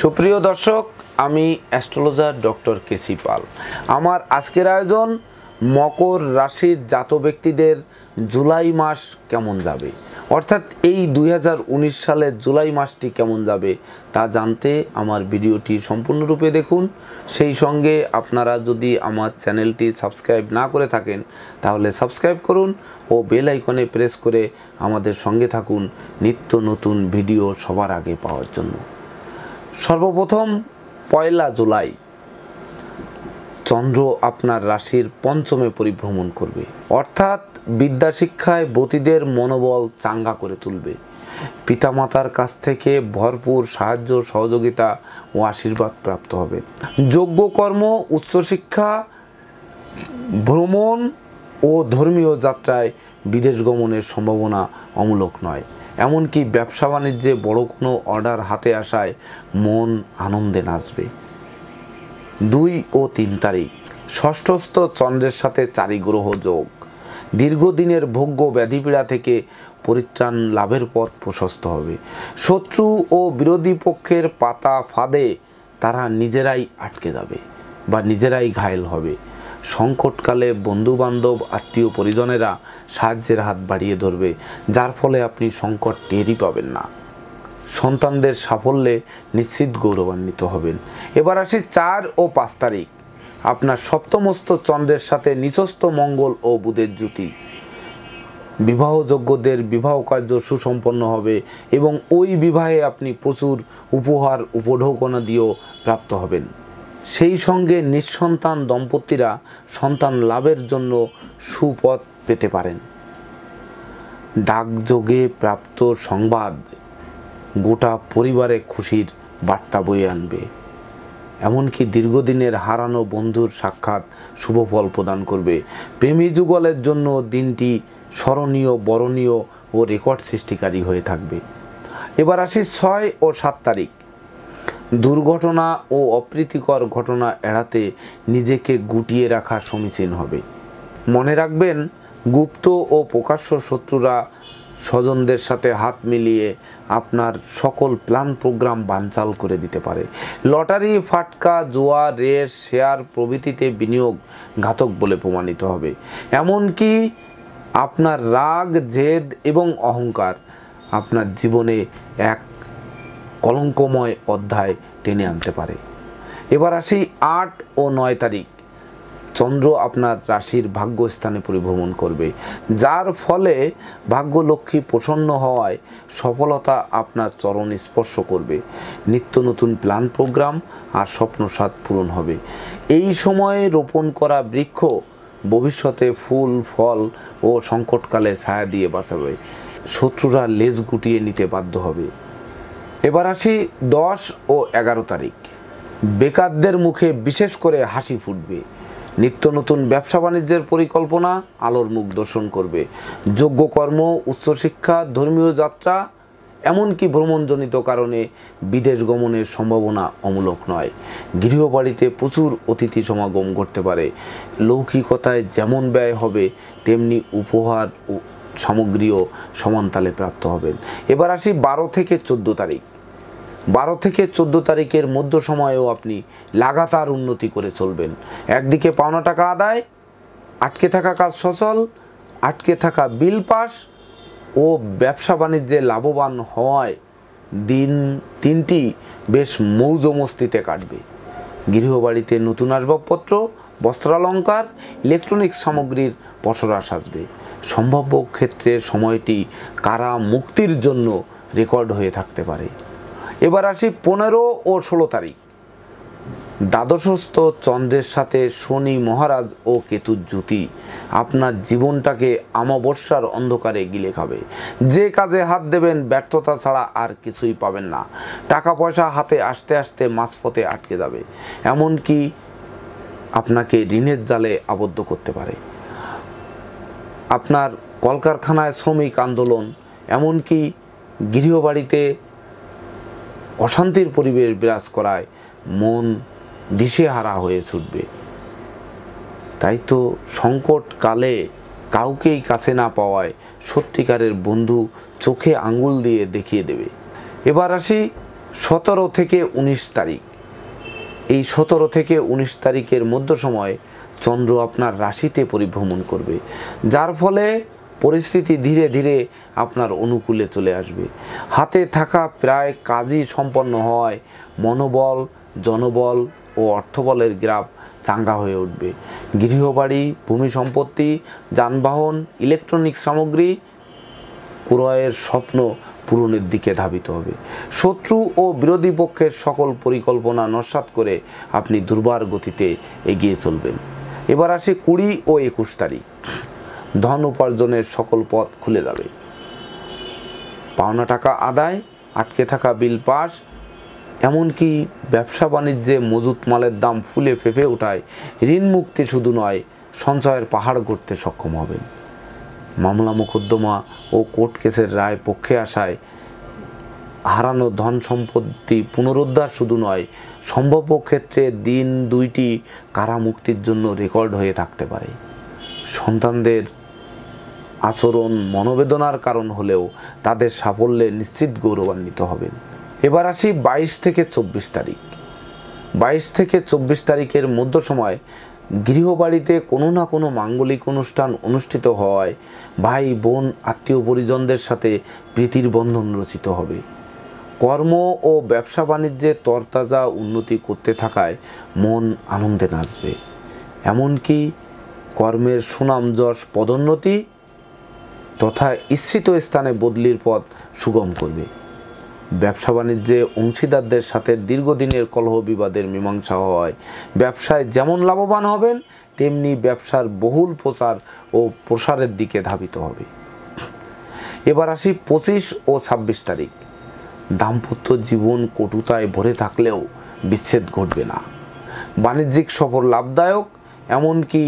সুপ্রিয় দর্শক আমি অ্যাস্ট্রোলজার ডক্টর কেসি পাল আমার আজকের আয়োজন মকর রাশির জাত ব্যক্তিদের জুলাই মাস কেমন যাবে অর্থাৎ এই দুই সালের জুলাই মাসটি কেমন যাবে তা জানতে আমার ভিডিওটি সম্পূর্ণরূপে দেখুন সেই সঙ্গে আপনারা যদি আমার চ্যানেলটি সাবস্ক্রাইব না করে থাকেন তাহলে সাবস্ক্রাইব করুন ও বেল আইকনে প্রেস করে আমাদের সঙ্গে থাকুন নিত্য নতুন ভিডিও সবার আগে পাওয়ার জন্য সর্বপ্রথম পয়লা জুলাই চন্দ্র আপনার রাশির পঞ্চমে পরিভ্রমণ করবে অর্থাৎ বিদ্যাশিক্ষায় বতীদের মনোবল চাঙ্গা করে তুলবে পিতামাতার কাছ থেকে ভরপুর সাহায্য সহযোগিতা ও আশীর্বাদ প্রাপ্ত হবে যোগ্য কর্ম উচ্চশিক্ষা ভ্রমণ ও ধর্মীয় যাত্রায় বিদেশ গমনের সম্ভাবনা অমূলক নয় এমনকি ব্যবসা বাণিজ্যে বড় কোনো অর্ডার হাতে আসায় মন আনন্দে নাচবে দুই ও তিন তারিখ ষষ্ঠস্থ চন্দ্রের সাথে চারি গ্রহ যোগ দীর্ঘদিনের ভোগ্য ব্যাধিপীড়া থেকে পরিত্রাণ লাভের পথ প্রশস্ত হবে শত্রু ও বিরোধী পক্ষের পাতা ফাঁদে তারা নিজেরাই আটকে যাবে বা নিজেরাই ঘায়ল হবে সংকটকালে বন্ধুবান্ধব আত্মীয় পরিজনেরা সাহায্যের হাত বাড়িয়ে ধরবে যার ফলে আপনি সংকট টেরই পাবেন না সন্তানদের সাফল্যে নিশ্চিত গৌরবান্বিত হবেন এবার আসি চার ও পাঁচ তারিখ আপনার সপ্তমস্ত চন্দ্রের সাথে নিচস্ত মঙ্গল ও বুধের জ্যোতি বিবাহযোগ্যদের বিবাহ কার্য সুসম্পন্ন হবে এবং ওই বিবাহে আপনি প্রচুর উপহার উপঢৌকনা দিয়েও প্রাপ্ত হবেন সেই সঙ্গে নিঃসন্তান দম্পতিরা সন্তান লাভের জন্য সুপথ পেতে পারেন ডাকযোগে প্রাপ্ত সংবাদ গোটা পরিবারে খুশির বার্তা বয়ে আনবে এমনকি দীর্ঘদিনের হারানো বন্ধুর সাক্ষাৎ শুভফল প্রদান করবে প্রেমী যুগলের জন্য দিনটি স্মরণীয় বরণীয় ও রেকর্ড সৃষ্টিকারী হয়ে থাকবে এবার আসি ছয় ও সাত তারিখ দুর্ঘটনা ও অপ্রীতিকর ঘটনা এড়াতে নিজেকে গুটিয়ে রাখা সমীচীন হবে মনে রাখবেন গুপ্ত ও প্রকাশ্য শত্রুরা স্বজনদের সাথে হাত মিলিয়ে আপনার সকল প্ল্যান প্রোগ্রাম বানচাল করে দিতে পারে লটারি ফাটকা জোয়া রেস শেয়ার প্রভৃতিতে বিনিয়োগ ঘাতক বলে প্রমাণিত হবে এমনকি আপনার রাগ জেদ এবং অহংকার আপনার জীবনে এক কলঙ্কময় অধ্যায় টেনে আনতে পারে এবার আসি আট ও নয় তারিখ চন্দ্র আপনার রাশির ভাগ্যস্থানে পরিভ্রমণ করবে যার ফলে ভাগ্য লক্ষ্মী প্রসন্ন হওয়ায় সফলতা আপনার চরণ স্পর্শ করবে নিত্য নতুন প্ল্যান প্রোগ্রাম আর স্বপ্নসাদ পূরণ হবে এই সময়ে রোপণ করা বৃক্ষ ভবিষ্যতে ফুল ফল ও সংকটকালে ছায়া দিয়ে বাঁচাবে শত্রুরা লেজ গুটিয়ে নিতে বাধ্য হবে এবার আসি দশ ও এগারো তারিখ বেকারদের মুখে বিশেষ করে হাসি ফুটবে নিত্য নতুন ব্যবসা বাণিজ্যের পরিকল্পনা আলোর মুখ দর্শন করবে যোগ্য কর্ম উচ্চশিক্ষা ধর্মীয় যাত্রা এমনকি ভ্রমণজনিত কারণে বিদেশ গমনের সম্ভাবনা অমূলক নয় গৃহবাড়িতে প্রচুর অতিথি সমাগম ঘটতে পারে লৌকিকতায় যেমন ব্যয় হবে তেমনি উপহার সামগ্রীও সমানতালে প্রাপ্ত হবেন এবার আসি বারো থেকে চোদ্দো তারিখ বারো থেকে চোদ্দো তারিখের মধ্য সময়েও আপনি লাগাতার উন্নতি করে চলবেন একদিকে পাওনা টাকা আদায় আটকে থাকা কাজ সচল আটকে থাকা বিল পাস ও ব্যবসা বাণিজ্যে লাভবান হওয়ায় দিন তিনটি বেশ মৌজ মস্তিতে কাটবে গৃহবাড়িতে নতুন আসবাবপত্র বস্ত্রালঙ্কার ইলেকট্রনিক্স সামগ্রীর পসরা সাজবে সম্ভাব্য ক্ষেত্রে সময়টি কারা মুক্তির জন্য রেকর্ড হয়ে থাকতে পারে এবার আসি পনেরো ও ষোলো তারিখ দ্বাদশস্থ চন্দ্রের সাথে শনি মহারাজ ও কেতুর জ্যোতি আপনার জীবনটাকে আমাবস্যার অন্ধকারে গিলে খাবে যে কাজে হাত দেবেন ব্যর্থতা ছাড়া আর কিছুই পাবেন না টাকা পয়সা হাতে আসতে আসতে মাঝপথে আটকে যাবে এমনকি আপনাকে ঋণের জালে আবদ্ধ করতে পারে আপনার কলকারখানায় শ্রমিক আন্দোলন এমনকি গৃহবাড়িতে অশান্তির পরিবেশ বিরাজ করায় মন দিশেহারা হয়ে ছুটবে তাই তো সংকট কালে কাউকেই কাছে না পাওয়ায় সত্যিকারের বন্ধু চোখে আঙুল দিয়ে দেখিয়ে দেবে এবার আসি সতেরো থেকে ১৯ তারিখ এই সতেরো থেকে ১৯ তারিখের মধ্য সময় চন্দ্র আপনার রাশিতে পরিভ্রমণ করবে যার ফলে পরিস্থিতি ধীরে ধীরে আপনার অনুকূলে চলে আসবে হাতে থাকা প্রায় কাজই সম্পন্ন হয় মনোবল জনবল ও অর্থবলের গ্রাফ চাঙ্গা হয়ে উঠবে গৃহবাড়ি ভূমি সম্পত্তি যানবাহন ইলেকট্রনিক সামগ্রী ক্রয়ের স্বপ্ন পূরণের দিকে ধাবিত হবে শত্রু ও বিরোধী পক্ষের সকল পরিকল্পনা নস্বাত করে আপনি দুর্বার গতিতে এগিয়ে চলবেন এবার আসি কুড়ি ও একুশ তারিখ ধন উপার্জনের সকল পথ খুলে যাবে পাওনা টাকা আদায় আটকে থাকা বিল পাস এমনকি ব্যবসা বাণিজ্যে মজুত মালের দাম ফুলে ফেঁপে ওঠায় ঋণ মুক্তি শুধু নয় সঞ্চয়ের পাহাড় গড়তে সক্ষম হবেন মামলা মোকদ্দমা ও কোর্ট কেসের রায় পক্ষে আসায় হারানো ধন সম্পত্তি পুনরুদ্ধার শুধু নয় সম্ভাব্য ক্ষেত্রে দিন দুইটি কারামুক্তির জন্য রেকর্ড হয়ে থাকতে পারে সন্তানদের আচরণ মনোবেদনার কারণ হলেও তাদের সাফল্যে নিশ্চিত গৌরবান্বিত হবেন এবার আসি বাইশ থেকে চব্বিশ তারিখ বাইশ থেকে চব্বিশ তারিখের মধ্য সময় গৃহবাড়িতে কোনো না কোনো মাঙ্গলিক অনুষ্ঠান অনুষ্ঠিত হয় ভাই বোন আত্মীয় পরিজনদের সাথে প্রীতির বন্ধন রচিত হবে কর্ম ও ব্যবসা বাণিজ্যে তরতাজা উন্নতি করতে থাকায় মন আনন্দে নাচবে এমনকি কর্মের সুনাম যশ পদোন্নতি তথা ইচ্ছিত স্থানে বদলির পথ সুগম করবে ব্যবসা বাণিজ্যে অংশীদারদের সাথে দীর্ঘদিনের কলহ বিবাদের মীমাংসা হয় ব্যবসায় যেমন লাভবান হবেন তেমনি ব্যবসার বহুল প্রচার ও প্রসারের দিকে ধাবিত হবে এবার আসি পঁচিশ ও ছাব্বিশ তারিখ দাম্পত্য জীবন কটুতায় ভরে থাকলেও বিচ্ছেদ ঘটবে না বাণিজ্যিক সফর লাভদায়ক এমনকি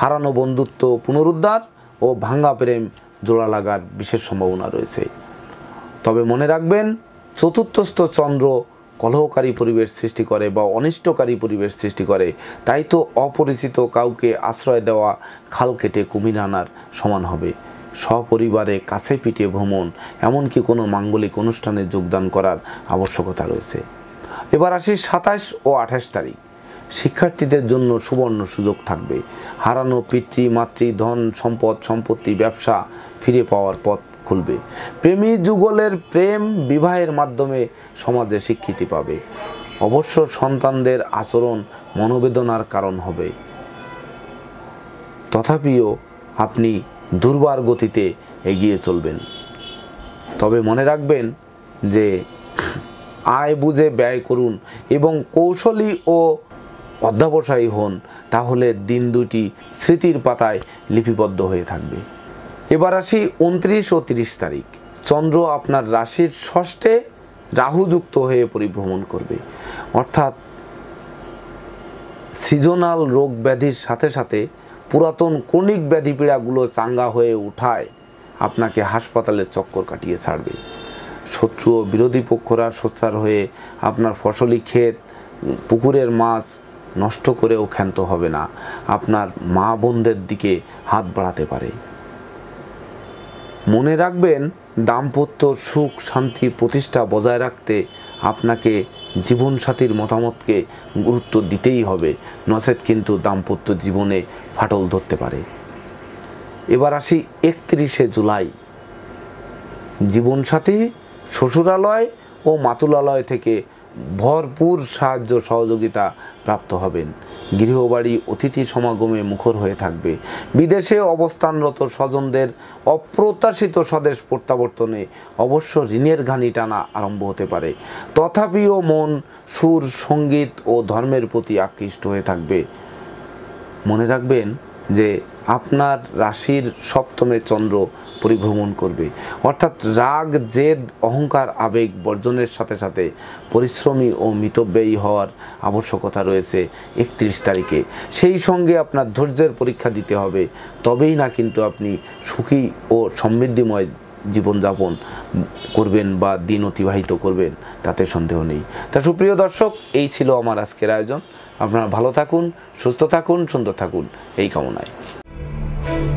হারানো বন্ধুত্ব পুনরুদ্ধার ও ভাঙ্গা প্রেম জোড়া লাগার বিশেষ সম্ভাবনা রয়েছে তবে মনে রাখবেন চতুর্থস্থ চন্দ্র কলহকারী পরিবেশ সৃষ্টি করে বা অনিষ্টকারী পরিবেশ সৃষ্টি করে তাই তো অপরিচিত কাউকে আশ্রয় দেওয়া খাল কেটে কুমির আনার সমান হবে সপরিবারে কাছে পিঠে ভ্রমণ এমনকি কোনো মাঙ্গলিক অনুষ্ঠানে যোগদান করার আবশ্যকতা রয়েছে এবার আসি সাতাশ ও আঠাশ তারিখ শিক্ষার্থীদের জন্য সুবর্ণ সুযোগ থাকবে হারানো পিতৃ মাতৃ ধন সম্পদ সম্পত্তি ব্যবসা ফিরে পাওয়ার পথ খুলবে প্রেমী যুগলের প্রেম বিবাহের মাধ্যমে সমাজে স্বীকৃতি পাবে অবশ্য সন্তানদের আচরণ মনোবেদনার কারণ হবে তথাপিও আপনি দুর্বার গতিতে এগিয়ে চলবেন তবে মনে রাখবেন যে আয় বুঝে ব্যয় করুন এবং কৌশলী ও অধ্যাবসায়ী হন তাহলে দিন দুটি স্মৃতির পাতায় লিপিবদ্ধ হয়ে থাকবে এবার আসি উনত্রিশ ও তিরিশ তারিখ চন্দ্র আপনার রাশির ষষ্ঠে রাহুযুক্ত হয়ে পরিভ্রমণ করবে অর্থাৎ সিজনাল রোগ ব্যাধির সাথে সাথে পুরাতন কণিক ব্যাধি পীড়াগুলো চাঙ্গা হয়ে উঠায় আপনাকে হাসপাতালের চক্কর কাটিয়ে ছাড়বে শত্রু ও বিরোধী পক্ষরা সোচ্চার হয়ে আপনার ফসলি ক্ষেত পুকুরের মাছ নষ্ট করেও ক্ষান্ত হবে না আপনার মা বোনদের দিকে হাত বাড়াতে পারে মনে রাখবেন দাম্পত্য সুখ শান্তি প্রতিষ্ঠা বজায় রাখতে আপনাকে জীবনসাথীর মতামতকে গুরুত্ব দিতেই হবে নচেত কিন্তু দাম্পত্য জীবনে ফাটল ধরতে পারে এবার আসি একত্রিশে জুলাই জীবনসাথী শ্বশুরালয় ও মাতুলালয় থেকে ভরপুর সাহায্য সহযোগিতা প্রাপ্ত হবেন গৃহবাড়ি অতিথি সমাগমে মুখর হয়ে থাকবে বিদেশে অবস্থানরত স্বজনদের অপ্রত্যাশিত স্বদেশ প্রত্যাবর্তনে অবশ্য ঋণের ঘানি টানা আরম্ভ হতে পারে তথাপিও মন সুর সঙ্গীত ও ধর্মের প্রতি আকৃষ্ট হয়ে থাকবে মনে রাখবেন যে আপনার রাশির সপ্তমে চন্দ্র পরিভ্রমণ করবে অর্থাৎ রাগ জেদ অহংকার আবেগ বর্জনের সাথে সাথে পরিশ্রমী ও মিতব্যয়ী হওয়ার আবশ্যকতা রয়েছে একত্রিশ তারিখে সেই সঙ্গে আপনার ধৈর্যের পরীক্ষা দিতে হবে তবেই না কিন্তু আপনি সুখী ও সমৃদ্ধিময় জীবনযাপন করবেন বা দিন অতিবাহিত করবেন তাতে সন্দেহ নেই তা সুপ্রিয় দর্শক এই ছিল আমার আজকের আয়োজন আপনারা ভালো থাকুন সুস্থ থাকুন সুন্দর থাকুন এই কামনায় Thank you.